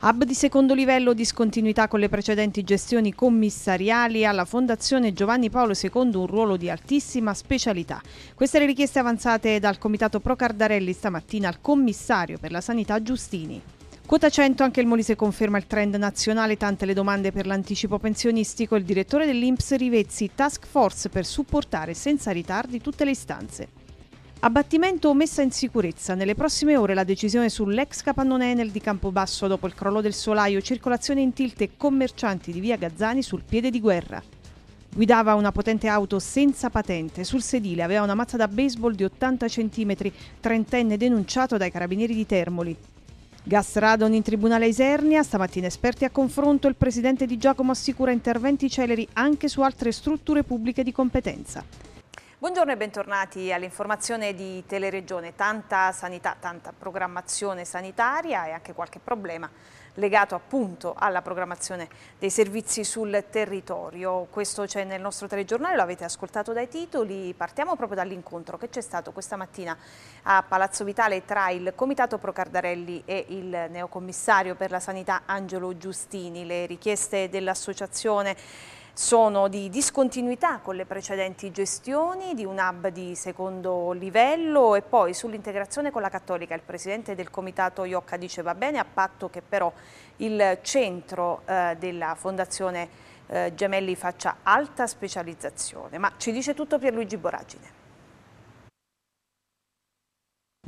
Hub di secondo livello, discontinuità con le precedenti gestioni commissariali, alla Fondazione Giovanni Paolo II un ruolo di altissima specialità. Queste le richieste avanzate dal Comitato Pro Cardarelli stamattina al Commissario per la Sanità Giustini. Quota 100 anche il Molise conferma il trend nazionale, tante le domande per l'anticipo pensionistico, il direttore dell'Inps Rivezzi, task force per supportare senza ritardi tutte le istanze. Abbattimento o messa in sicurezza. Nelle prossime ore la decisione sull'ex capannone Enel di Campobasso dopo il crollo del solaio, circolazione in tilt e commercianti di via Gazzani sul piede di guerra. Guidava una potente auto senza patente, sul sedile aveva una mazza da baseball di 80 cm, trentenne denunciato dai carabinieri di Termoli. Gas radon in tribunale a Isernia, stamattina esperti a confronto, il presidente di Giacomo assicura interventi celeri anche su altre strutture pubbliche di competenza. Buongiorno e bentornati all'informazione di Teleregione. Tanta sanità, tanta programmazione sanitaria e anche qualche problema legato appunto alla programmazione dei servizi sul territorio. Questo c'è nel nostro telegiornale, lo avete ascoltato dai titoli. Partiamo proprio dall'incontro che c'è stato questa mattina a Palazzo Vitale tra il Comitato Procardarelli e il neocommissario per la sanità Angelo Giustini. Le richieste dell'associazione sono di discontinuità con le precedenti gestioni di un hub di secondo livello e poi sull'integrazione con la Cattolica il presidente del comitato Iocca dice va bene a patto che però il centro eh, della fondazione eh, Gemelli faccia alta specializzazione ma ci dice tutto Pierluigi Boragine.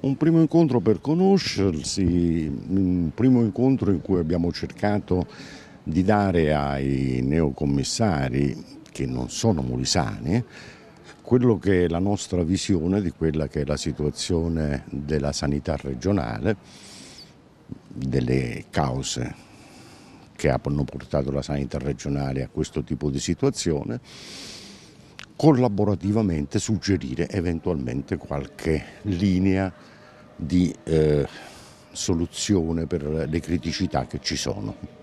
Un primo incontro per conoscersi, un primo incontro in cui abbiamo cercato di dare ai neocommissari, che non sono molisani, quello che è la nostra visione di quella che è la situazione della sanità regionale, delle cause che hanno portato la sanità regionale a questo tipo di situazione, collaborativamente suggerire eventualmente qualche linea di eh, soluzione per le criticità che ci sono.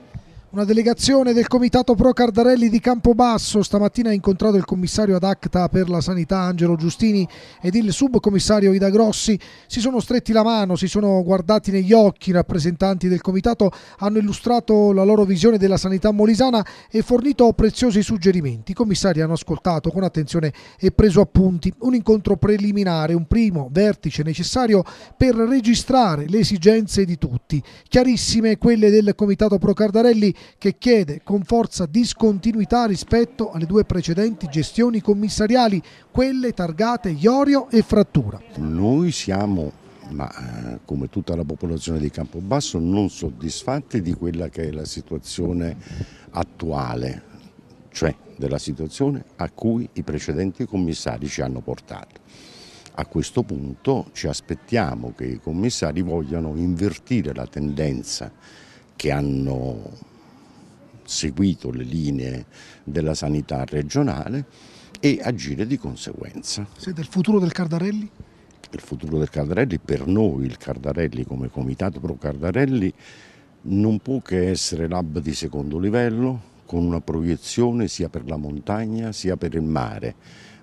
Una delegazione del Comitato Pro Cardarelli di Campobasso stamattina ha incontrato il commissario ad acta per la sanità Angelo Giustini ed il subcommissario Ida Grossi. Si sono stretti la mano, si sono guardati negli occhi. I rappresentanti del Comitato hanno illustrato la loro visione della sanità molisana e fornito preziosi suggerimenti. I commissari hanno ascoltato con attenzione e preso appunti. Un incontro preliminare, un primo vertice necessario per registrare le esigenze di tutti. Chiarissime quelle del Comitato Pro Cardarelli che chiede con forza discontinuità rispetto alle due precedenti gestioni commissariali, quelle targate Iorio e Frattura. Noi siamo ma eh, come tutta la popolazione di Campobasso non soddisfatti di quella che è la situazione attuale, cioè della situazione a cui i precedenti commissari ci hanno portato. A questo punto ci aspettiamo che i commissari vogliano invertire la tendenza che hanno seguito le linee della sanità regionale e agire di conseguenza. Siete il futuro del Cardarelli? Il futuro del Cardarelli, per noi il Cardarelli come comitato pro Cardarelli non può che essere l'hub di secondo livello con una proiezione sia per la montagna sia per il mare,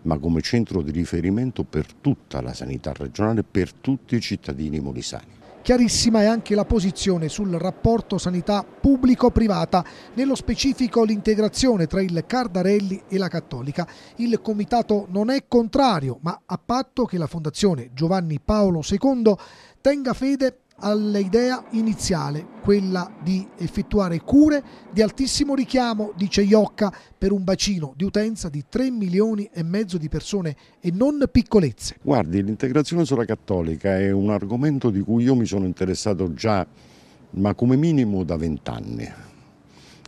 ma come centro di riferimento per tutta la sanità regionale, per tutti i cittadini molisani. Chiarissima è anche la posizione sul rapporto sanità pubblico-privata, nello specifico l'integrazione tra il Cardarelli e la Cattolica. Il Comitato non è contrario, ma a patto che la Fondazione Giovanni Paolo II tenga fede all'idea iniziale, quella di effettuare cure di altissimo richiamo, dice Iocca, per un bacino di utenza di 3 milioni e mezzo di persone e non piccolezze. Guardi, l'integrazione sulla cattolica è un argomento di cui io mi sono interessato già, ma come minimo da vent'anni.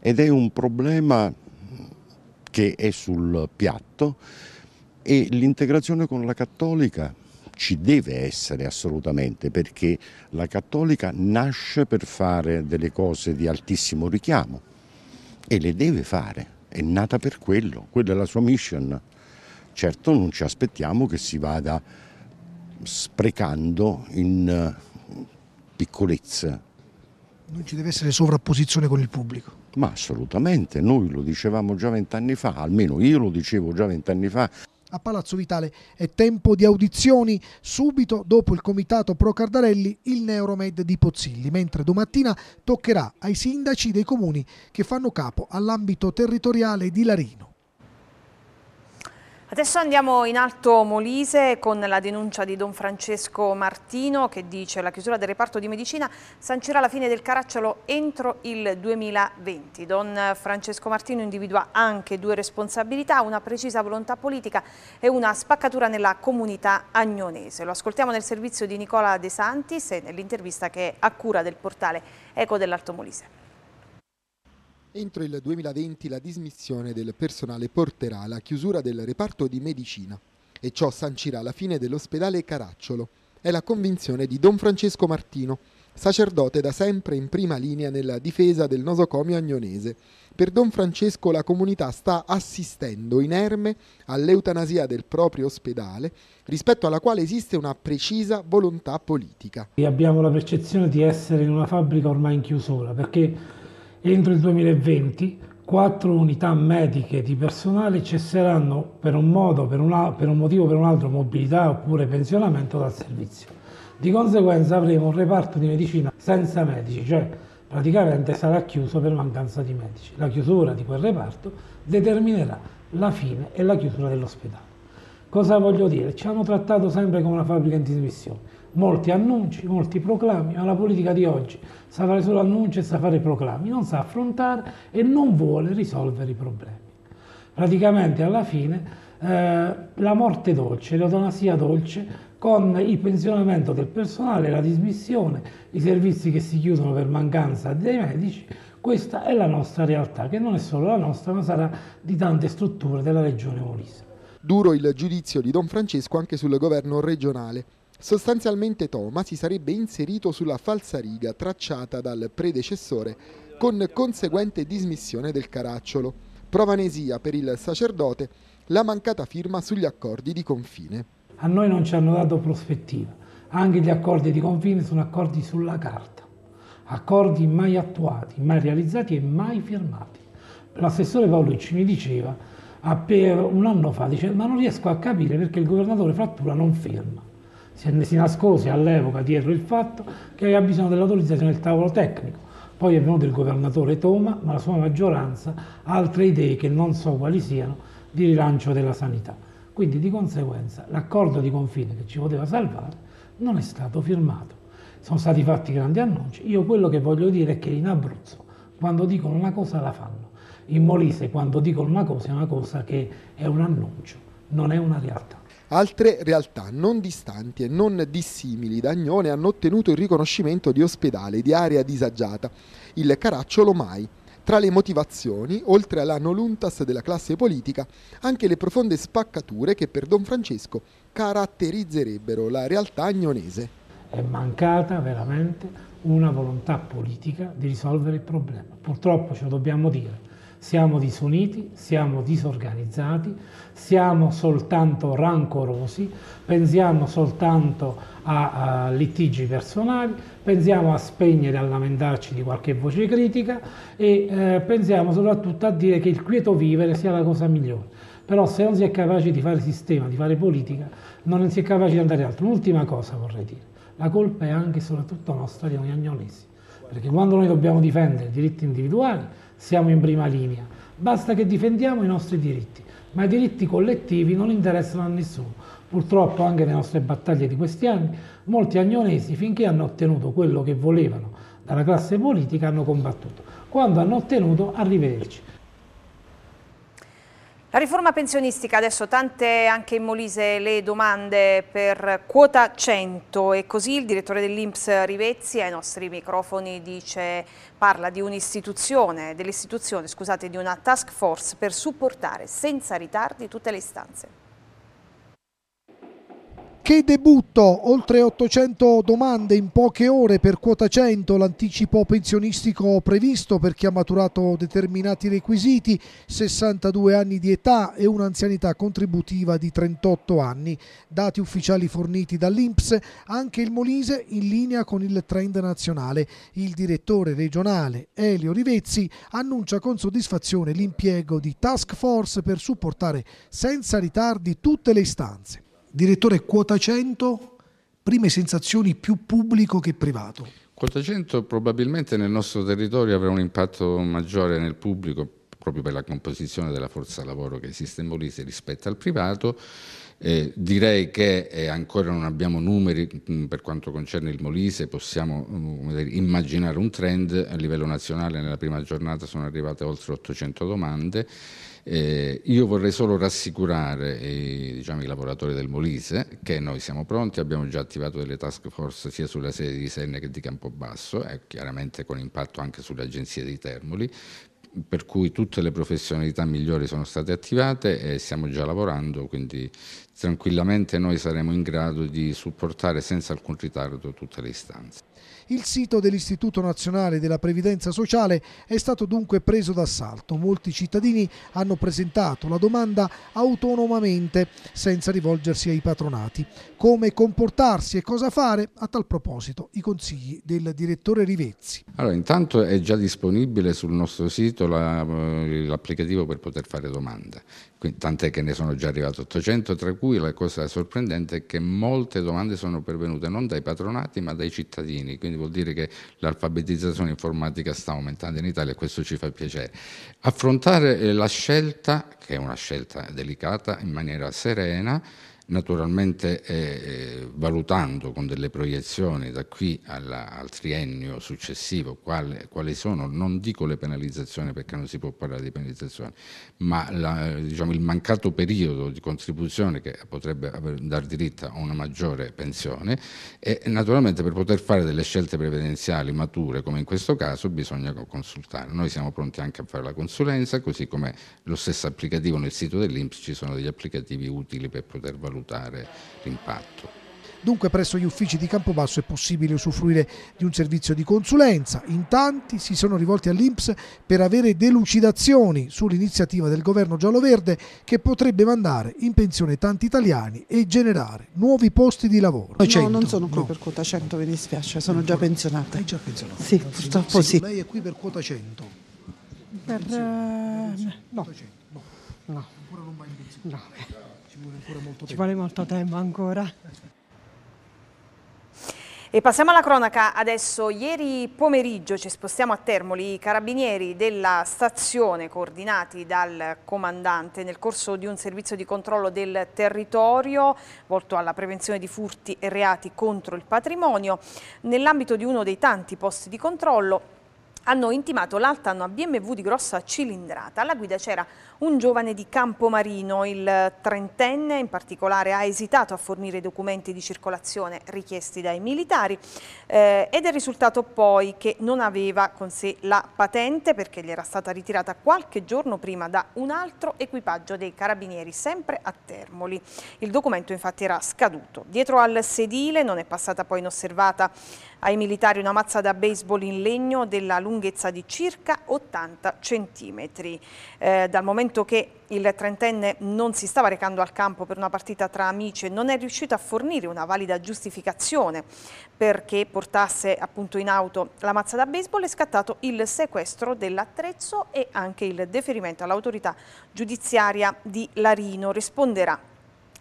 Ed è un problema che è sul piatto e l'integrazione con la cattolica ci deve essere assolutamente perché la cattolica nasce per fare delle cose di altissimo richiamo e le deve fare, è nata per quello, quella è la sua mission. Certo non ci aspettiamo che si vada sprecando in eh, piccolezze. Non ci deve essere sovrapposizione con il pubblico. Ma assolutamente, noi lo dicevamo già vent'anni fa, almeno io lo dicevo già vent'anni fa a Palazzo Vitale. È tempo di audizioni subito dopo il comitato pro Cardarelli il Neuromed di Pozzilli, mentre domattina toccherà ai sindaci dei comuni che fanno capo all'ambito territoriale di Larino. Adesso andiamo in Alto Molise con la denuncia di Don Francesco Martino che dice la chiusura del reparto di medicina sancirà la fine del caracciolo entro il 2020. Don Francesco Martino individua anche due responsabilità, una precisa volontà politica e una spaccatura nella comunità agnonese. Lo ascoltiamo nel servizio di Nicola De Santis e nell'intervista che è a cura del portale Eco dell'Alto Molise. Entro il 2020 la dismissione del personale porterà alla chiusura del reparto di medicina e ciò sancirà la fine dell'ospedale Caracciolo. È la convinzione di Don Francesco Martino, sacerdote da sempre in prima linea nella difesa del nosocomio agnonese. Per Don Francesco la comunità sta assistendo inerme all'eutanasia del proprio ospedale, rispetto alla quale esiste una precisa volontà politica. E abbiamo la percezione di essere in una fabbrica ormai in chiusura, perché Entro il 2020 quattro unità mediche di personale cesseranno per un, modo, per, una, per un motivo o per un altro mobilità oppure pensionamento dal servizio. Di conseguenza avremo un reparto di medicina senza medici, cioè praticamente sarà chiuso per mancanza di medici. La chiusura di quel reparto determinerà la fine e la chiusura dell'ospedale. Cosa voglio dire? Ci hanno trattato sempre come una fabbrica in dismissione molti annunci, molti proclami, ma la politica di oggi sa fare solo annunci e sa fare proclami, non sa affrontare e non vuole risolvere i problemi. Praticamente alla fine eh, la morte dolce, l'eutanasia dolce, con il pensionamento del personale, la dismissione, i servizi che si chiudono per mancanza dei medici, questa è la nostra realtà, che non è solo la nostra, ma sarà di tante strutture della regione Molise. Duro il giudizio di Don Francesco anche sul governo regionale. Sostanzialmente Toma si sarebbe inserito sulla falsa riga tracciata dal predecessore con conseguente dismissione del caracciolo, provanesia per il sacerdote la mancata firma sugli accordi di confine. A noi non ci hanno dato prospettiva, anche gli accordi di confine sono accordi sulla carta, accordi mai attuati, mai realizzati e mai firmati. L'assessore Paolucci mi diceva ah, un anno fa, dice, ma non riesco a capire perché il governatore Frattura non firma si nascose all'epoca dietro il fatto che aveva bisogno dell'autorizzazione del tavolo tecnico. Poi è venuto il governatore Toma, ma la sua maggioranza ha altre idee che non so quali siano di rilancio della sanità. Quindi di conseguenza l'accordo di confine che ci poteva salvare non è stato firmato. Sono stati fatti grandi annunci. Io quello che voglio dire è che in Abruzzo quando dicono una cosa la fanno. In Molise quando dicono una cosa è una cosa che è un annuncio, non è una realtà. Altre realtà non distanti e non dissimili da Agnone hanno ottenuto il riconoscimento di ospedale di area disagiata, il Caracciolo mai. Tra le motivazioni, oltre alla noluntas della classe politica, anche le profonde spaccature che per Don Francesco caratterizzerebbero la realtà agnonese. È mancata veramente una volontà politica di risolvere il problema. Purtroppo ce lo dobbiamo dire, siamo disuniti, siamo disorganizzati, siamo soltanto rancorosi, pensiamo soltanto a, a litigi personali, pensiamo a spegnere, a lamentarci di qualche voce critica e eh, pensiamo soprattutto a dire che il quieto vivere sia la cosa migliore. Però se non si è capaci di fare sistema, di fare politica, non si è capaci di andare altro. Un'ultima cosa vorrei dire. La colpa è anche e soprattutto nostra di noi agnonesi, perché quando noi dobbiamo difendere i diritti individuali, siamo in prima linea. Basta che difendiamo i nostri diritti, ma i diritti collettivi non interessano a nessuno. Purtroppo anche nelle nostre battaglie di questi anni, molti agnonesi finché hanno ottenuto quello che volevano dalla classe politica hanno combattuto. Quando hanno ottenuto, arrivederci. La riforma pensionistica, adesso tante anche in Molise le domande per quota 100 e così il direttore dell'Inps Rivezzi ai nostri microfoni dice, parla di un'istituzione, dell'istituzione, scusate, di una task force per supportare senza ritardi tutte le istanze che debutto, oltre 800 domande in poche ore per quota 100, l'anticipo pensionistico previsto per chi ha maturato determinati requisiti, 62 anni di età e un'anzianità contributiva di 38 anni. Dati ufficiali forniti dall'Inps, anche il Molise in linea con il trend nazionale. Il direttore regionale Elio Rivezzi annuncia con soddisfazione l'impiego di task force per supportare senza ritardi tutte le istanze direttore quota 100, prime sensazioni più pubblico che privato. Quota 100 probabilmente nel nostro territorio avrà un impatto maggiore nel pubblico proprio per la composizione della forza lavoro che esiste in Molise rispetto al privato. Eh, direi che eh, ancora non abbiamo numeri mh, mm, per quanto concerne il Molise, possiamo mh, mm, immaginare un trend a livello nazionale, nella prima giornata sono arrivate oltre 800 domande eh, io vorrei solo rassicurare i, diciamo, i, lavoratori del Molise che noi siamo pronti, abbiamo già attivato delle task force sia sulla sede di Senne che di Campobasso, eh, chiaramente con impatto anche sulle agenzie di Termoli, per cui tutte le professionalità migliori sono state attivate e stiamo già lavorando, quindi tranquillamente noi saremo in grado di supportare senza alcun ritardo tutte le istanze. Il sito dell'Istituto Nazionale della Previdenza Sociale è stato dunque preso d'assalto. Molti cittadini hanno presentato la domanda autonomamente senza rivolgersi ai patronati. Come comportarsi e cosa fare? A tal proposito i consigli del direttore Rivezzi. Allora, intanto è già disponibile sul nostro sito eh, l'applicativo per poter fare domande tant'è che ne sono già arrivati 800, tra cui la cosa sorprendente è che molte domande sono pervenute non dai patronati ma dai cittadini, quindi vuol dire che l'alfabetizzazione informatica sta aumentando in Italia e questo ci fa piacere. Affrontare eh, la scelta, che è una scelta delicata, in maniera serena, naturalmente eh, eh, valutando con delle proiezioni da qui alla, al triennio successivo quali, quali, sono, non dico le penalizzazioni perché non si può parlare di penalizzazioni, ma la, diciamo, il mancato periodo di contribuzione che potrebbe dar diritto a una maggiore pensione e naturalmente per poter fare delle scelte previdenziali mature come in questo caso bisogna consultare. Noi siamo pronti anche a fare la consulenza, così come lo stesso applicativo nel sito dell'Inps ci sono degli applicativi utili per poter valutare valutare l'impatto. Dunque presso gli uffici di Campobasso è possibile usufruire di un servizio di consulenza. In tanti si sono rivolti all'Inps per avere delucidazioni sull'iniziativa del governo giallo-verde che potrebbe mandare in pensione tanti italiani e generare nuovi posti di lavoro. No, 100. non sono qui no. per quota 100, mi dispiace, sono già pensionata. È già pensionata? Sì, purtroppo sì. Lei è qui per quota 100? Per... Pensione, eh, pensione, no. No. No. Ancora non va in pensione? No. Ci vuole ancora molto tempo. Ci vuole molto tempo ancora. E passiamo alla cronaca adesso. Ieri pomeriggio ci spostiamo a Termoli. I carabinieri della stazione, coordinati dal comandante nel corso di un servizio di controllo del territorio volto alla prevenzione di furti e reati contro il patrimonio, nell'ambito di uno dei tanti posti di controllo hanno intimato l'alta a BMW di grossa cilindrata. Alla guida c'era un giovane di Campomarino. Il trentenne in particolare ha esitato a fornire i documenti di circolazione richiesti dai militari eh, ed è risultato poi che non aveva con sé la patente perché gli era stata ritirata qualche giorno prima da un altro equipaggio dei carabinieri sempre a Termoli. Il documento infatti era scaduto. Dietro al sedile non è passata poi inosservata ai militari una mazza da baseball in legno della lunghezza di circa 80 centimetri. Eh, dal momento momento che il trentenne non si stava recando al campo per una partita tra amici e non è riuscito a fornire una valida giustificazione perché portasse appunto in auto la mazza da baseball è scattato il sequestro dell'attrezzo e anche il deferimento all'autorità giudiziaria di Larino. Risponderà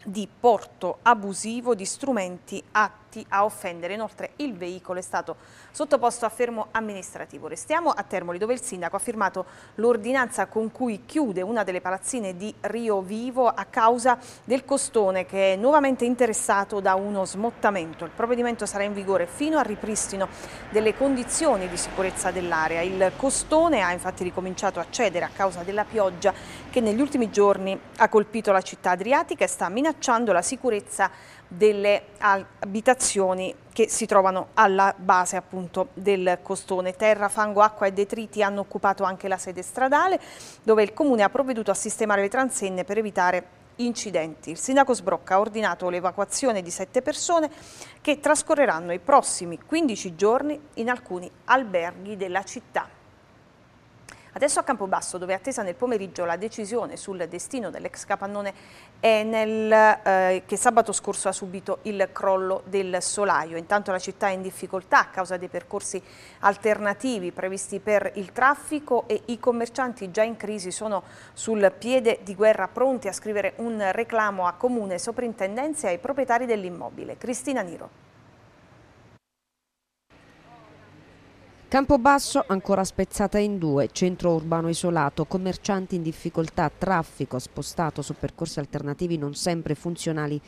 di porto abusivo di strumenti a atti a offendere. Inoltre il veicolo è stato sottoposto a fermo amministrativo. Restiamo a Termoli dove il sindaco ha firmato l'ordinanza con cui chiude una delle palazzine di Rio Vivo a causa del costone che è nuovamente interessato da uno smottamento. Il provvedimento sarà in vigore fino al ripristino delle condizioni di sicurezza dell'area. Il costone ha infatti ricominciato a cedere a causa della pioggia che negli ultimi giorni ha colpito la città adriatica e sta minacciando la sicurezza delle abitazioni che si trovano alla base appunto del costone. Terra, fango, acqua e detriti hanno occupato anche la sede stradale dove il comune ha provveduto a sistemare le transenne per evitare incidenti. Il sindaco Sbrocca ha ordinato l'evacuazione di sette persone che trascorreranno i prossimi 15 giorni in alcuni alberghi della città. Adesso a Campobasso, dove è attesa nel pomeriggio la decisione sul destino dell'ex capannone Enel, eh, che sabato scorso ha subito il crollo del solaio. Intanto la città è in difficoltà a causa dei percorsi alternativi previsti per il traffico e i commercianti già in crisi sono sul piede di guerra pronti a scrivere un reclamo a comune, soprintendenze e ai proprietari dell'immobile. Cristina Niro. Campobasso ancora spezzata in due, centro urbano isolato, commercianti in difficoltà, traffico spostato su percorsi alternativi non sempre funzionali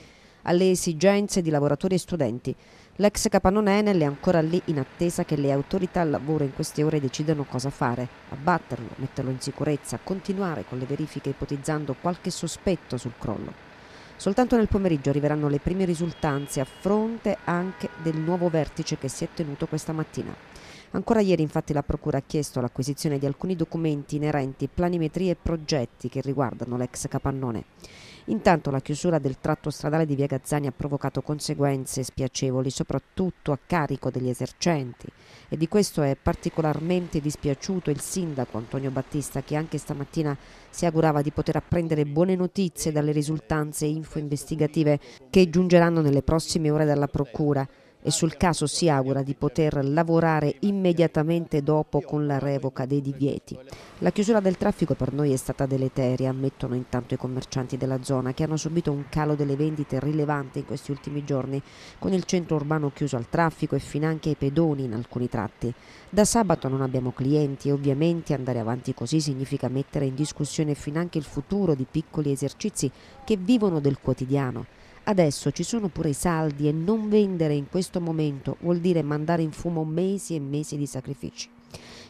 alle esigenze di lavoratori e studenti. L'ex capannone Enel è ancora lì in attesa che le autorità al lavoro in queste ore decidano cosa fare, abbatterlo, metterlo in sicurezza, continuare con le verifiche ipotizzando qualche sospetto sul crollo. Soltanto nel pomeriggio arriveranno le prime risultanze a fronte anche del nuovo vertice che si è tenuto questa mattina. Ancora ieri infatti la Procura ha chiesto l'acquisizione di alcuni documenti inerenti planimetrie e progetti che riguardano l'ex capannone. Intanto la chiusura del tratto stradale di Via Gazzani ha provocato conseguenze spiacevoli, soprattutto a carico degli esercenti e di questo è particolarmente dispiaciuto il sindaco Antonio Battista che anche stamattina si augurava di poter apprendere buone notizie dalle risultanze info investigative che giungeranno nelle prossime ore dalla Procura e sul caso si augura di poter lavorare immediatamente dopo con la revoca dei divieti. La chiusura del traffico per noi è stata deleteria, ammettono intanto i commercianti della zona che hanno subito un calo delle vendite rilevante in questi ultimi giorni, con il centro urbano chiuso al traffico e finanche ai pedoni in alcuni tratti. Da sabato non abbiamo clienti e ovviamente andare avanti così significa mettere in discussione finanche il futuro di piccoli esercizi che vivono del quotidiano. Adesso ci sono pure i saldi e non vendere in questo momento vuol dire mandare in fumo mesi e mesi di sacrifici.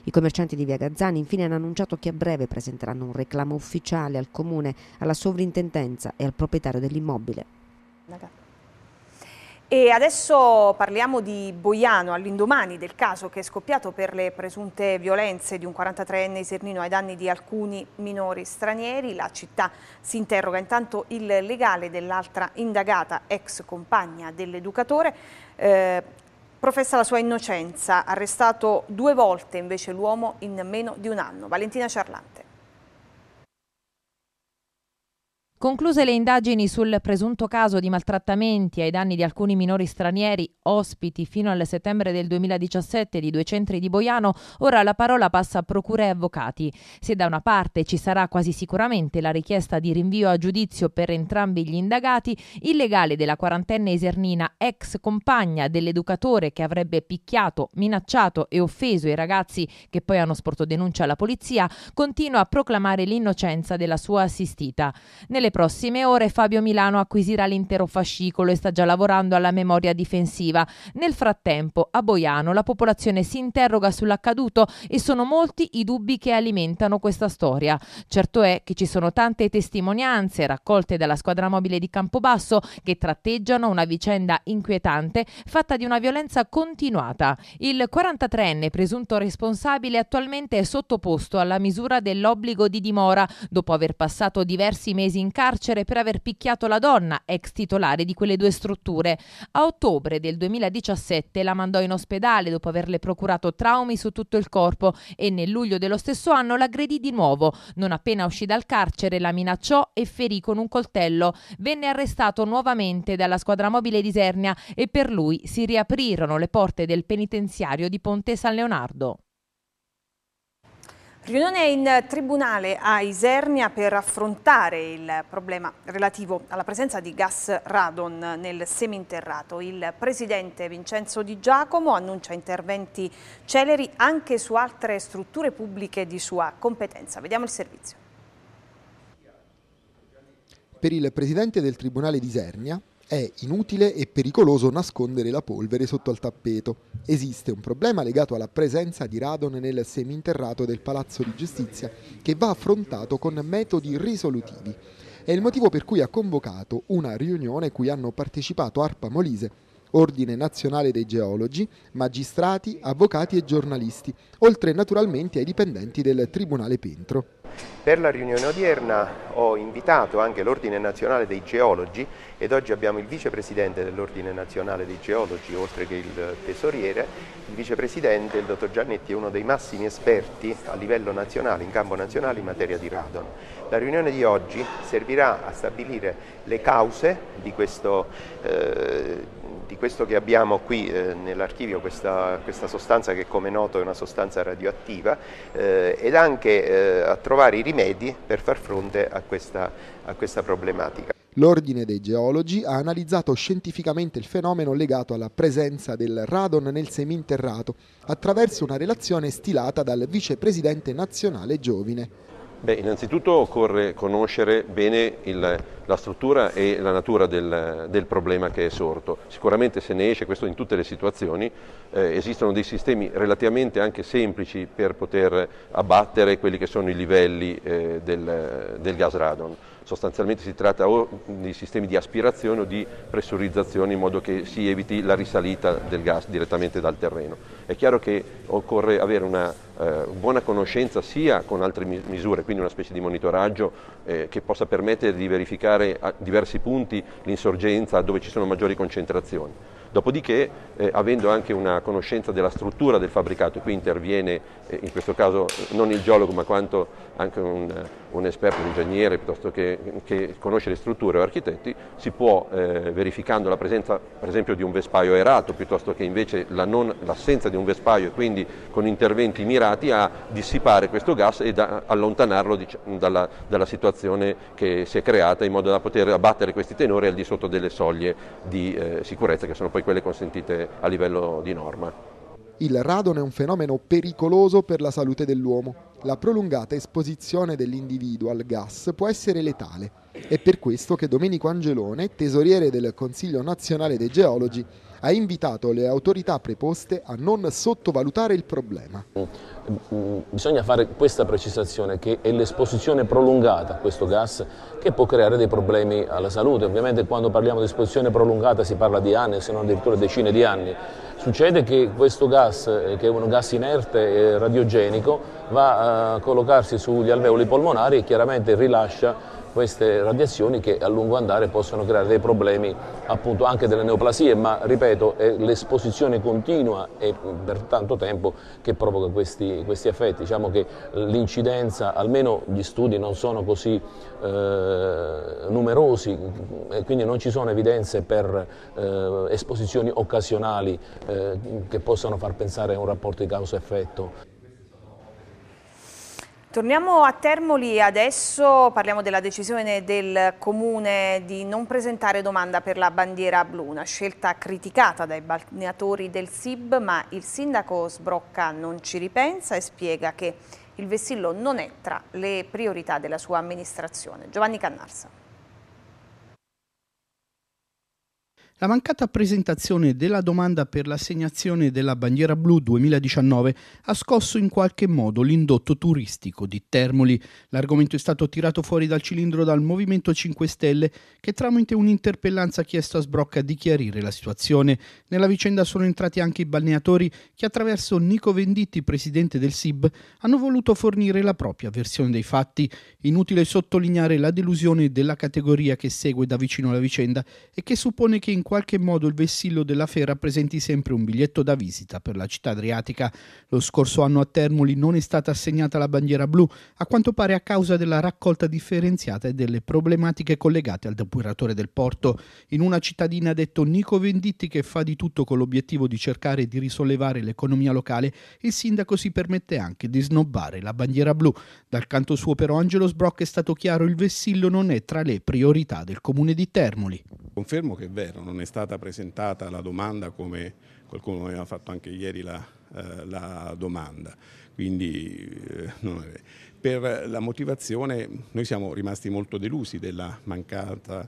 I commercianti di Via Gazzani infine hanno annunciato che a breve presenteranno un reclamo ufficiale al comune, alla sovrintendenza e al proprietario dell'immobile. E adesso parliamo di Boiano, all'indomani del caso che è scoppiato per le presunte violenze di un 43enne isernino ai danni di alcuni minori stranieri. La città si interroga, intanto il legale dell'altra indagata, ex compagna dell'educatore, eh, professa la sua innocenza, arrestato due volte invece l'uomo in meno di un anno. Valentina Ciarlante. Concluse le indagini sul presunto caso di maltrattamenti ai danni di alcuni minori stranieri ospiti fino al settembre del 2017 di due centri di Boiano, ora la parola passa a procure e avvocati. Se da una parte ci sarà quasi sicuramente la richiesta di rinvio a giudizio per entrambi gli indagati, il legale della quarantenne Esernina, ex compagna dell'educatore che avrebbe picchiato, minacciato e offeso i ragazzi che poi hanno sporto denuncia alla polizia, continua a proclamare l'innocenza della sua assistita. Nelle nelle prossime ore Fabio Milano acquisirà l'intero fascicolo e sta già lavorando alla memoria difensiva. Nel frattempo, a Boiano la popolazione si interroga sull'accaduto e sono molti i dubbi che alimentano questa storia. Certo è che ci sono tante testimonianze raccolte dalla squadra mobile di Campobasso che tratteggiano una vicenda inquietante fatta di una violenza continuata. Il 43enne presunto responsabile attualmente è sottoposto alla misura dell'obbligo di dimora dopo aver passato diversi mesi in carcere per aver picchiato la donna, ex titolare di quelle due strutture. A ottobre del 2017 la mandò in ospedale dopo averle procurato traumi su tutto il corpo e nel luglio dello stesso anno l'aggredì di nuovo. Non appena uscì dal carcere la minacciò e ferì con un coltello. Venne arrestato nuovamente dalla squadra mobile di Sernia e per lui si riaprirono le porte del penitenziario di Ponte San Leonardo. Riunione in tribunale a Isernia per affrontare il problema relativo alla presenza di gas radon nel seminterrato. Il presidente Vincenzo Di Giacomo annuncia interventi celeri anche su altre strutture pubbliche di sua competenza. Vediamo il servizio. Per il presidente del tribunale di Isernia, è inutile e pericoloso nascondere la polvere sotto al tappeto. Esiste un problema legato alla presenza di radon nel seminterrato del Palazzo di Giustizia che va affrontato con metodi risolutivi. È il motivo per cui ha convocato una riunione cui hanno partecipato Arpa Molise, Ordine Nazionale dei Geologi, magistrati, avvocati e giornalisti, oltre naturalmente ai dipendenti del Tribunale Pentro. Per la riunione odierna ho invitato anche l'Ordine Nazionale dei Geologi ed oggi abbiamo il Vicepresidente dell'Ordine Nazionale dei Geologi, oltre che il Tesoriere. Il Vicepresidente, il Dottor Giannetti, è uno dei massimi esperti a livello nazionale, in campo nazionale, in materia di radon. La riunione di oggi servirà a stabilire le cause di questo, eh, di questo che abbiamo qui eh, nell'archivio, questa, questa, sostanza che come noto è una sostanza radioattiva, eh, ed anche eh, a trovare i rimedi per far fronte a questa, a questa problematica. L'Ordine dei Geologi ha analizzato scientificamente il fenomeno legato alla presenza del radon nel seminterrato attraverso una relazione stilata dal vicepresidente nazionale Giovine. Beh, innanzitutto occorre conoscere bene il, la struttura e la natura del, del, problema che è sorto. Sicuramente se ne esce, questo in tutte le situazioni, eh, esistono dei sistemi relativamente anche semplici per poter abbattere quelli che sono i livelli eh, del, del gas radon. Sostanzialmente si tratta o di sistemi di aspirazione o di pressurizzazione in modo che si eviti la risalita del gas direttamente dal terreno. È chiaro che occorre avere una eh, buona conoscenza sia con altre misure, quindi una specie di monitoraggio eh, che possa permettere di verificare a diversi punti l'insorgenza dove ci sono maggiori concentrazioni Dopodiché, eh, avendo anche una conoscenza della struttura del fabbricato, qui interviene eh, in questo caso eh, non il geologo ma quanto anche un, eh, un esperto, un ingegnere piuttosto che, che, conosce le strutture o architetti, si può, eh, verificando la presenza per esempio di un vespaio erato piuttosto che invece l'assenza di un vespaio e quindi con interventi mirati a dissipare questo gas e da, allontanarlo diciamo, dalla, dalla situazione che si è creata in modo da poter abbattere questi tenori al di sotto delle soglie di eh, sicurezza che sono poi quelle consentite a livello di norma. Il radon è un fenomeno pericoloso per la salute dell'uomo. La prolungata esposizione dell'individuo al gas può essere letale. È per questo che Domenico Angelone, tesoriere del Consiglio nazionale dei geologi, ha invitato le autorità preposte a non sottovalutare il problema. Bisogna fare questa precisazione che è l'esposizione prolungata a questo gas che può creare dei problemi alla salute. Ovviamente quando parliamo di esposizione prolungata si parla di anni, se non addirittura decine di anni. Succede che questo gas, eh, che è un gas inerte e radiogenico, va eh, a collocarsi sugli alveoli polmonari e chiaramente rilascia queste radiazioni che a lungo andare possono creare dei problemi appunto anche delle neoplasie, ma ripeto è l'esposizione continua e mm, per tanto tempo che provoca questi, questi effetti. Diciamo che l'incidenza, almeno gli studi non sono così eh, numerosi, mm, quindi non ci sono evidenze per eh, esposizioni occasionali eh, che possano far pensare a un rapporto di causa-effetto. Torniamo a Termoli adesso, parliamo della decisione del Comune di non presentare domanda per la bandiera blu, una scelta criticata dai balneatori del SIB, ma il sindaco Sbrocca non ci ripensa e spiega che il vessillo non è tra le priorità della sua amministrazione. Giovanni Cannarsa. La mancata presentazione della domanda per l'assegnazione della bandiera blu 2019 ha scosso in qualche modo l'indotto turistico di Termoli. L'argomento è stato tirato fuori dal cilindro dal Movimento 5 Stelle che tramite un'interpellanza ha chiesto a Sbrocca di chiarire la situazione. Nella vicenda sono entrati anche i balneatori che attraverso Nico Venditti, presidente del SIB, hanno voluto fornire la propria versione dei fatti. Inutile sottolineare la delusione della categoria che segue da vicino la vicenda e che suppone che in qualche modo il vessillo della fera rappresenti sempre un biglietto da visita per la città adriatica. Lo scorso anno a Termoli non è stata assegnata la bandiera blu, a quanto pare a causa della raccolta differenziata e delle problematiche collegate al depuratore del porto. In una cittadina ha detto Nico Venditti che fa di tutto con l'obiettivo di cercare di risollevare l'economia locale, il sindaco si permette anche di snobbare la bandiera blu. Dal canto suo però Angelo Sbrock è stato chiaro il vessillo non è tra le priorità del comune di Termoli. Confermo che è vero, non è stata presentata la domanda come qualcuno aveva fatto anche ieri la, eh, la domanda, quindi eh, per la motivazione noi siamo rimasti molto delusi della mancata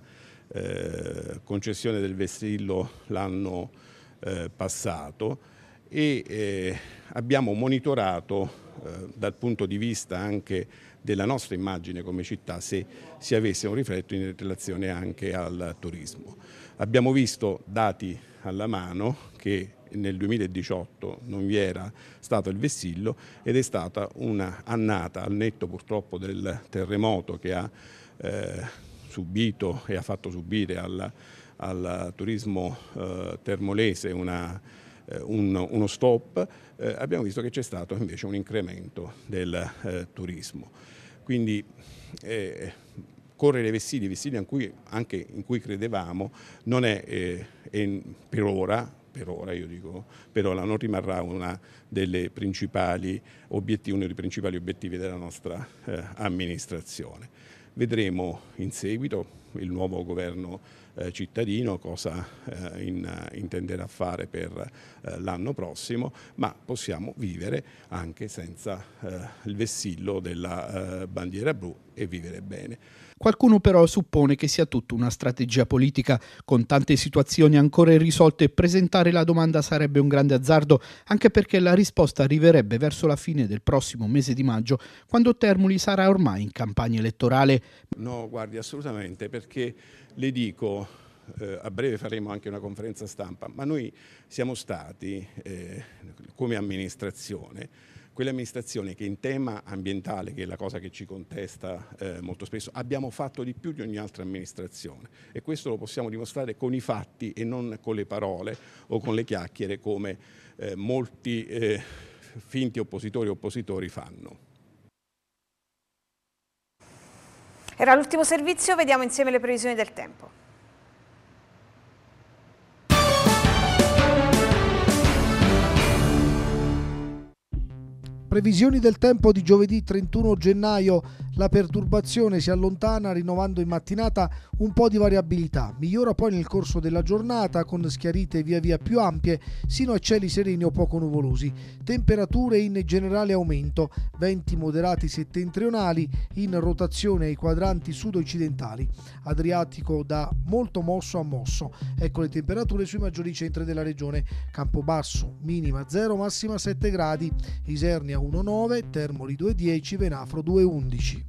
eh, concessione del vessillo l'anno eh, passato e eh, abbiamo monitorato eh, dal punto di vista anche della nostra immagine come città se si avesse un rifletto in relazione anche al turismo. Abbiamo visto dati alla mano che nel 2018 non vi era stato il vessillo ed è stata un'annata al netto purtroppo del terremoto che ha eh, subito e ha fatto subire al, al turismo eh, termolese una eh, un, uno stop, eh, abbiamo visto che c'è stato invece un incremento del eh, turismo. Quindi correre vestiti, vestiti in cui, anche in cui credevamo, non è, eh, è per ora, per ora io dico, per ora non rimarrà uno dei principali obiettivi della nostra eh, amministrazione. Vedremo in seguito il nuovo governo eh, cittadino cosa eh, in, eh, intenderà fare per eh, l'anno prossimo, ma possiamo vivere anche senza eh, il vessillo della bandiera blu e vivere bene. Qualcuno però suppone che sia tutta una strategia politica, con tante situazioni ancora irrisolte presentare la domanda sarebbe un grande azzardo, anche perché la risposta arriverebbe verso la fine del prossimo mese di maggio, quando Termoli sarà ormai in campagna elettorale. No, guardi, assolutamente, perché le dico... Eh, a breve faremo anche una conferenza stampa, ma noi siamo stati eh, come amministrazione quelle amministrazioni che in tema ambientale, che è la cosa che ci contesta eh, molto spesso, abbiamo fatto di più di ogni altra amministrazione e questo lo possiamo dimostrare con i fatti e non con le parole o con le chiacchiere come eh, molti eh, finti oppositori e oppositori fanno. Era l'ultimo servizio, vediamo insieme le previsioni del tempo. Previsioni del tempo di giovedì 31 gennaio la perturbazione si allontana rinnovando in mattinata un po' di variabilità, migliora poi nel corso della giornata con schiarite via via più ampie sino a cieli sereni o poco nuvolosi, temperature in generale aumento, venti moderati settentrionali in rotazione ai quadranti sud-occidentali, Adriatico da molto mosso a mosso, ecco le temperature sui maggiori centri della regione, Campobasso minima 0 massima 7 gradi, Isernia 1,9, Termoli 2,10, Venafro 2,11.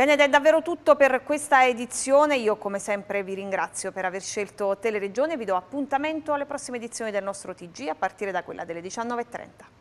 Bene, ed è davvero tutto per questa edizione. Io come sempre vi ringrazio per aver scelto Teleregione e vi do appuntamento alle prossime edizioni del nostro TG a partire da quella delle 19.30.